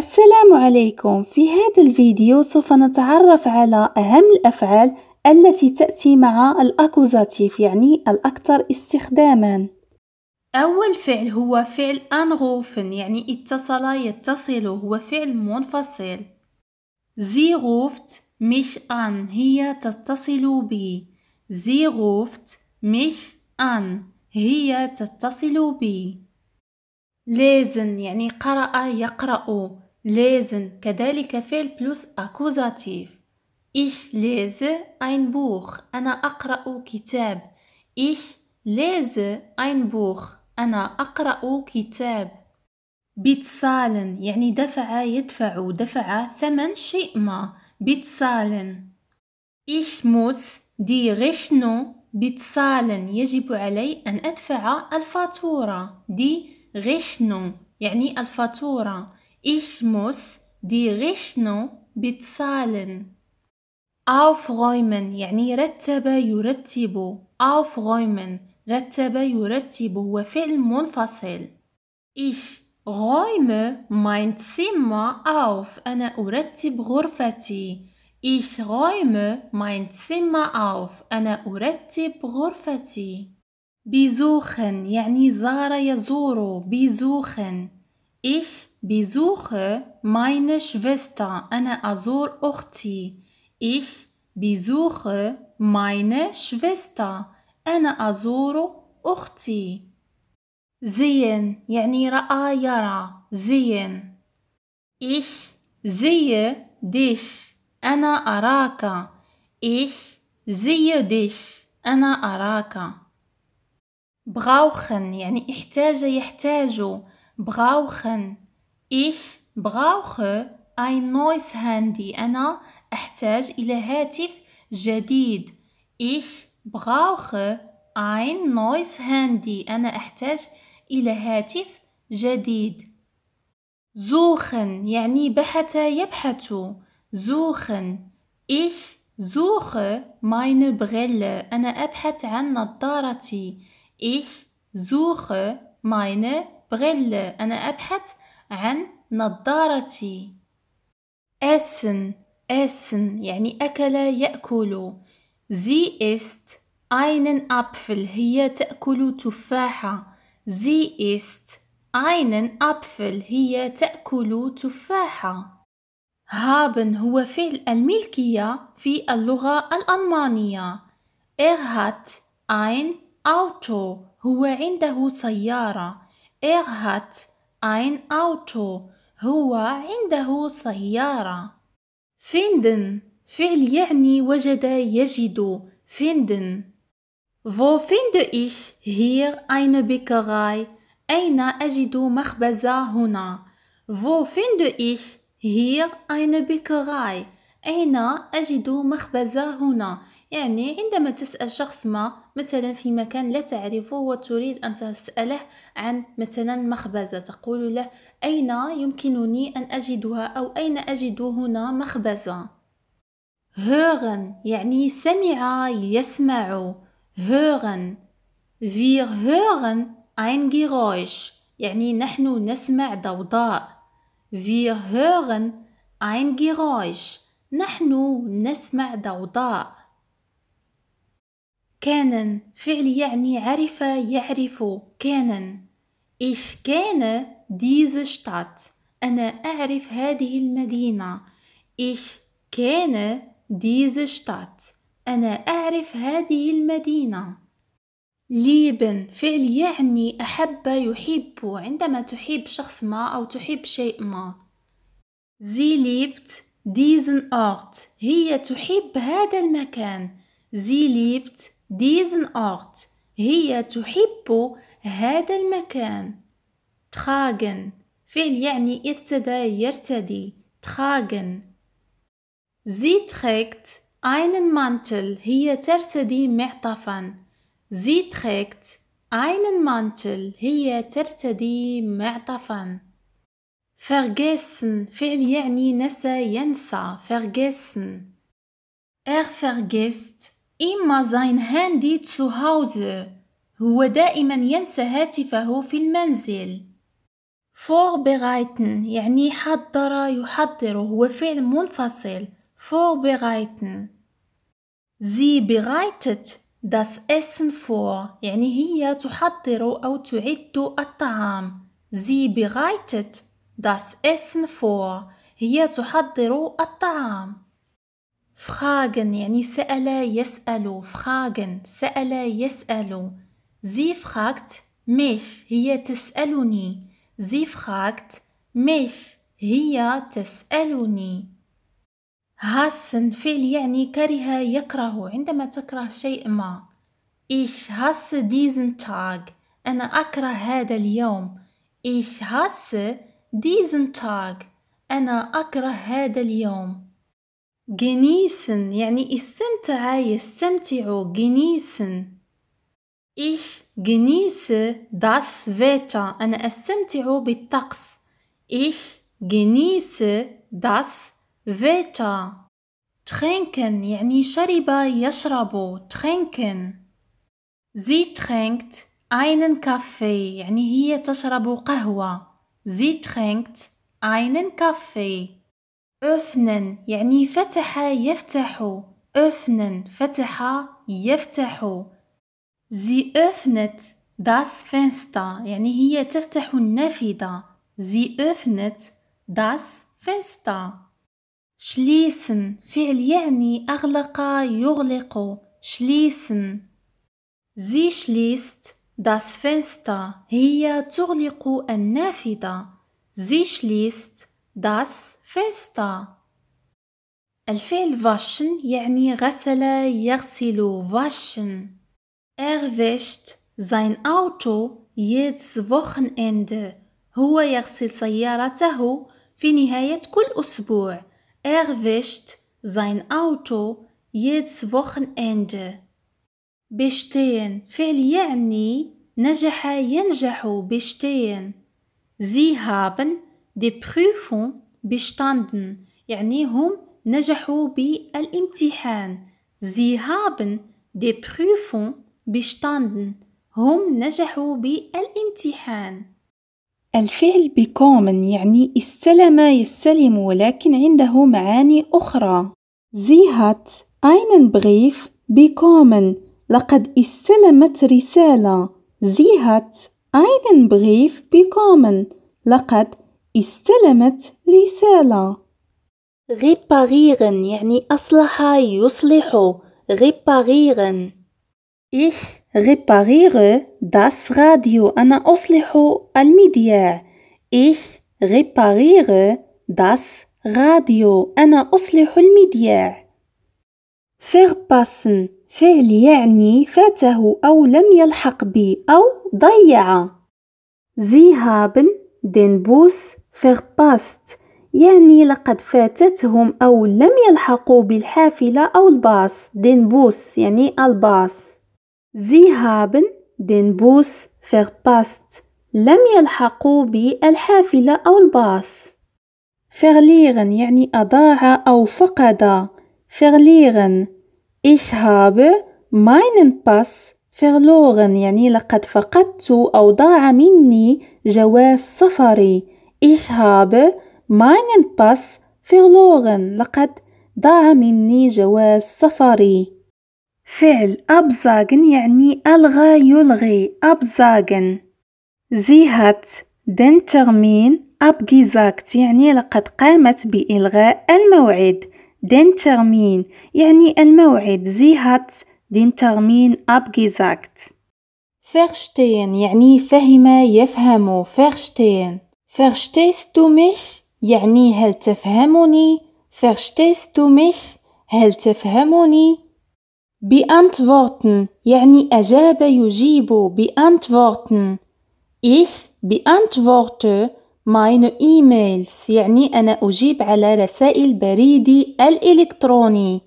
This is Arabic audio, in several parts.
السلام عليكم في هذا الفيديو سوف نتعرف على أهم الأفعال التي تأتي مع الأكوزاتيف يعني الأكثر استخداما أول فعل هو فعل أنغوفن يعني اتصل يتصل هو فعل منفصل زي غوفت مش أن هي تتصل بي زي غوفت مش أن هي تتصل بي لازن يعني قرأ يقرأ lesen كذلك فعل بلس accusative ich lese ein Buch أنا أقرأ كتاب ich lese ein Buch أنا أقرأ كتاب bezahlen يعني دفع يدفع دفع ثمن شيء ما bezahlen ich muss die Rechnung bezahlen يجب علي أن أدفع الفاتورة die Rechnung يعني الفاتورة Ich muss die Rechnung bezahlen. Aufräumen يعني رتب يرتب Aufräumen رتب يرتب هو فعل منفصل Ich räume mein Zimmer auf أنا أرتب غرفتي Ich räume mein Zimmer auf أنا أرتب غرفتي Besuchen يعني زار يزور Besuchen. Ich besuche meine Schwester. أنا أزور أختي. Ich besuche meine Schwester. أنا أزور أختي. Sehen يعني رأى يرى. Sehen. Ich sehe dich. أنا أراك. Ich sehe dich. أنا أراك. brauchen يعني احتاج يحتاج brauchen ich brauche ein neues Handy أنا أحتاج إلى هاتف جديد ich brauche ein neues Handy أنا أحتاج إلى هاتف جديد suchen يعني بحث يبحث suchen ich suche meine Brille أنا أبحث عن نظارتي ich suche meine بغير أنا أبحث عن نظارتي اسن اسن يعني أكل يأكل زي است أين ابفل هي تأكل تفاحة زي است أين ابفل هي تأكل تفاحة هابن هو فعل الملكية في اللغة الألمانية Er أين أوتو هو عنده سيارة Er hat ein Auto. هو عنده سيارة. Finden فعل يعني وجد يجد finden. Wo finde ich hier eine Bäckerei? أين أجد مخبز هنا؟ Wo finde ich hier eine Bäckerei? أين أجد مخبز هنا؟ يعني عندما تسأل شخص ما مثلا في مكان لا تعرفه وتريد أن تسأله عن مثلا مخبزة تقول له أين يمكنني أن أجدها أو أين أجد هنا مخبزة hören يعني سمع يسمع hören wir hören ein Geräusch يعني نحن نسمع ضوضاء wir hören ein Geräusch نحن نسمع ضوضاء كان فعل يعني عرف يعرف كانن إيش كان ديز شتات أنا أعرف هذه المدينة. إيش كان ديز شتات أنا أعرف هذه المدينة. ليبن فعل يعني أحب يحب عندما تحب شخص ما أو تحب شيء ما. زي ليبت ديزن أورت هي تحب هذا المكان. زي ليبت ديزن أورت هي تحب هذا المكان تراغن فعل يعني ارتدى يرتدي تراغن زي تريكت اينن مانتل هي ترتدي معطفا زي تريكت اينن مانتل هي ترتدي معطفا فرغيسن فعل يعني نسى ينسى فرغيسن ار فرغيست إما زين هاندي تسو هاوزه هو دائما ينسى هاتفه في المنزل فور بغايتن يعني حضر يحضر هو فعل منفصل فور بغايتن زي بغايتت داس اسن فور يعني هي تحضر أو تعد الطعام زي بغايتت داس اسن فور هي تحضر الطعام fragen يعني سأل يسأل fragen سأل يسأل sie fragt mich هي تسألني sie fragt mich هي تسألني هاسن فعل يعني كره يكره عندما تكره شيء ما ich hasse diesen Tag أنا أكره هذا اليوم ich hasse diesen Tag أنا أكره هذا اليوم genießen يعني استمتع يستمتع genießen ich genieße das Wetter أنا أستمتع بالطقس ich genieße das Wetter trinken يعني شرب يشرب trinken sie trinkt einen Kaffee يعني هي تشرب قهوة sie trinkt einen Kaffee öffnen يعني فتح يفتح öffnen فتح يفتح sie öffnet das Fenster يعني هي تفتح النافذة sie öffnet das Fenster schließen فعل يعني أغلق يغلق schließen sie schließt das Fenster هي تغلق النافذة sie schließt das فيستا الفعل واشن يعني غسل يغسل واشن ارفشت زين اوتو يدس وخن اند هو يغسل سيارته في نهاية كل أسبوع ارفشت زين اوتو يدس وخن اند بشتين فعل يعني نجح ينجح بشتين زي هابن دي بروفون بشتاندن يعني هم نجحوا بالامتحان Sie دي die Prüfung هم نجحوا بالامتحان الفعل بكومن يعني استلم يستلم ولكن عنده معاني أخرى زي هات أينن بغيف bekommen لقد استلمت رسالة زي هات أينن بغيف bekommen لقد استلمت رسالة. غيباريغن يعني أصلح يصلح. غيباريغن إيش ريباريره داس راديو أنا أصلح المذياع. إيش ريباريره داس راديو أنا أصلح المذياع. فير باسن فعل يعني فاته أو لم يلحق بي أو ضيع. زيهابن دينبوس بوس فيغباست يعني لقد فاتتهم أو لم يلحقوا بالحافلة أو الباص دينبوس يعني الباص زي هابن دينبوس Bus لم يلحقوا بالحافلة أو الباص فغليغن يعني أضاع أو فقد فغليغن إيش هاب ماينن باس فغلوغن يعني لقد فقدت أو ضاع مني جواز سفري Ich habe meinen Pass verloren. لقد ضاع مني جواز سفري. فعل absagen يعني ألغى يلغي absagen. Sie hat den Termin abgesagt يعني لقد قامت بإلغاء الموعد. den Termin يعني الموعد. Sie hat den Termin abgesagt. verstehen يعني فهم يفهم verstehen فرشتيستو ميخ يعني هل تفهمني؟ فرشتيستو ميخ هل تفهمني؟ بأنتفورتن يعني أجاب يجيب بأنتفورتن إيخ بأنتفورت ماين إيميلز يعني أنا أجيب على رسائل بريدي الإلكتروني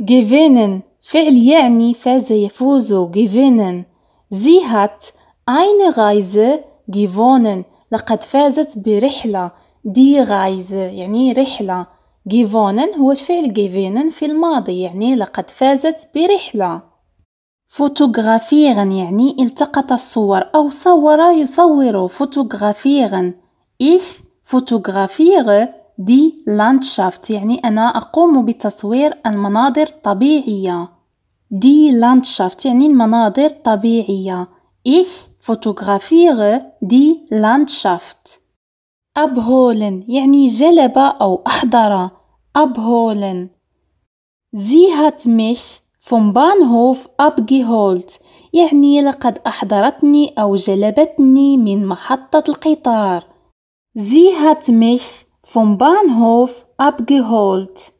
جيفينن فعل يعني فاز يفوز جيفينن زي هات أين غايزة جيفونن لقد فازت برحلة دي غايز يعني رحلة جيفونن هو الفعل جيفينن في الماضي يعني لقد فازت برحلة فوتوغرافيغن يعني التقط الصور أو صور يصور فوتوغرافيغن إيش فوتوغرافيغ دي لاندشافت يعني أنا أقوم بتصوير المناظر الطبيعية دي لاندشافت يعني المناظر الطبيعية إيش Fotografiere die Landschaft. Abholen يعني جلب أو أحضر Abholen. Sie hat mich vom Bahnhof abgeholt يعني لقد أحضرتني أو جلبتني من محطة القطار. Sie hat mich vom Bahnhof abgeholt.